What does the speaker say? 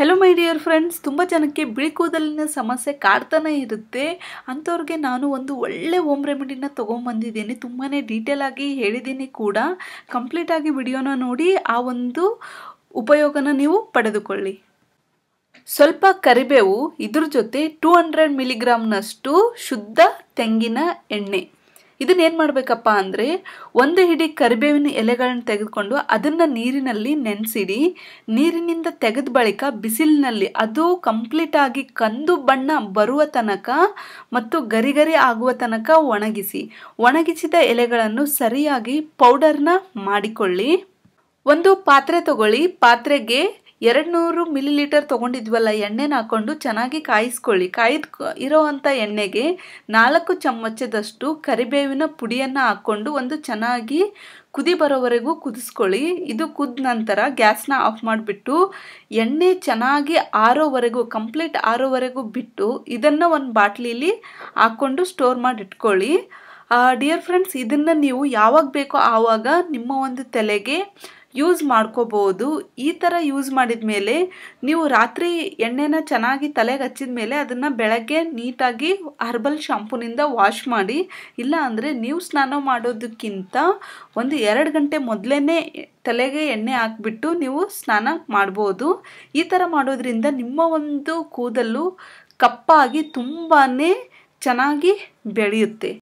hello my dear friends ತುಂಬ ಜನಕ್ಕೆ ಬಿಳಿ ಕೂದಲಿನ ಸಮಸ್ಯೆ ಕಾಡ್ತಾನೆ ಇರುತ್ತೆ ಅಂಥವ್ರಿಗೆ ನಾನು ಒಂದು ಒಳ್ಳೆ ಹೋಮ್ ರೆಮಿಡಿನ ತೊಗೊಂಬಂದಿದ್ದೀನಿ ತುಂಬಾ ಡೀಟೇಲ್ ಆಗಿ ಹೇಳಿದ್ದೀನಿ ಕೂಡ ಕಂಪ್ಲೀಟಾಗಿ ವಿಡಿಯೋನ ನೋಡಿ ಆ ಒಂದು ಉಪಯೋಗನ ನೀವು ಪಡೆದುಕೊಳ್ಳಿ ಸ್ವಲ್ಪ ಕರಿಬೇವು ಇದ್ರ ಜೊತೆ ಟೂ ಹಂಡ್ರೆಡ್ ಮಿಲಿಗ್ರಾಮ್ನಷ್ಟು ಶುದ್ಧ ತೆಂಗಿನ ಎಣ್ಣೆ ಇದನ್ನೇನು ಮಾಡಬೇಕಪ್ಪ ಅಂದರೆ ಒಂದು ಹಿಡಿ ಕರಿಬೇವಿನ ಎಲೆಗಳನ್ನು ತೆಗೆದುಕೊಂಡು ಅದನ್ನು ನೀರಿನಲ್ಲಿ ನೆನೆಸಿಡಿ ನೀರಿನಿಂದ ತೆಗೆದ ಬಳಿಕ ಬಿಸಿಲಿನಲ್ಲಿ ಅದು ಕಂಪ್ಲೀಟಾಗಿ ಕಂದು ಬಣ್ಣ ಬರುವ ತನಕ ಮತ್ತು ಗರಿಗರಿ ಆಗುವ ತನಕ ಒಣಗಿಸಿ ಒಣಗಿಸಿದ ಎಲೆಗಳನ್ನು ಸರಿಯಾಗಿ ಪೌಡರ್ನ ಮಾಡಿಕೊಳ್ಳಿ ಒಂದು ಪಾತ್ರೆ ತಗೊಳ್ಳಿ ಪಾತ್ರೆಗೆ ಎರಡು ನೂರು ಮಿಲಿ ಲೀಟರ್ ತೊಗೊಂಡಿದ್ವಲ್ಲ ಎಣ್ಣೆನ ಹಾಕ್ಕೊಂಡು ಚೆನ್ನಾಗಿ ಕಾಯಿಸ್ಕೊಳ್ಳಿ ಕಾಯ್ದು ಇರೋವಂಥ ಎಣ್ಣೆಗೆ ನಾಲ್ಕು ಚಮಚದಷ್ಟು ಕರಿಬೇವಿನ ಪುಡಿಯನ್ನು ಹಾಕ್ಕೊಂಡು ಒಂದು ಚೆನ್ನಾಗಿ ಕುದಿ ಬರೋವರೆಗೂ ಕುದಿಸ್ಕೊಳ್ಳಿ ಇದು ಕುದ ನಂತರ ಗ್ಯಾಸ್ನ ಆಫ್ ಮಾಡಿಬಿಟ್ಟು ಎಣ್ಣೆ ಚೆನ್ನಾಗಿ ಆರೋವರೆಗೂ ಕಂಪ್ಲೀಟ್ ಆರೋವರೆಗೂ ಬಿಟ್ಟು ಇದನ್ನು ಒಂದು ಬಾಟ್ಲೀಲಿ ಹಾಕ್ಕೊಂಡು ಸ್ಟೋರ್ ಮಾಡಿ ಇಟ್ಕೊಳ್ಳಿ ಡಿಯರ್ ಫ್ರೆಂಡ್ಸ್ ಇದನ್ನು ನೀವು ಯಾವಾಗ ಬೇಕೋ ಆವಾಗ ನಿಮ್ಮ ಒಂದು ತಲೆಗೆ ಯೂಸ್ ಮಾಡ್ಕೋಬೋದು ಈ ಥರ ಯೂಸ್ ಮಾಡಿದ ಮೇಲೆ ನೀವು ರಾತ್ರಿ ಎಣ್ಣೆನ ಚೆನ್ನಾಗಿ ತಲೆಗೆ ಹಚ್ಚಿದ ಮೇಲೆ ಅದನ್ನು ಬೆಳಗ್ಗೆ ನೀಟಾಗಿ ಹರ್ಬಲ್ ಶಾಂಪೂನಿಂದ ವಾಶ್ ಮಾಡಿ ಇಲ್ಲ ಅಂದರೆ ನೀವು ಸ್ನಾನ ಮಾಡೋದಕ್ಕಿಂತ ಒಂದು ಎರಡು ಗಂಟೆ ಮೊದಲೇ ತಲೆಗೆ ಎಣ್ಣೆ ಹಾಕ್ಬಿಟ್ಟು ನೀವು ಸ್ನಾನ ಮಾಡ್ಬೋದು ಈ ಥರ ಮಾಡೋದ್ರಿಂದ ನಿಮ್ಮ ಒಂದು ಕೂದಲು ಕಪ್ಪಾಗಿ ತುಂಬಾ ಚೆನ್ನಾಗಿ ಬೆಳೆಯುತ್ತೆ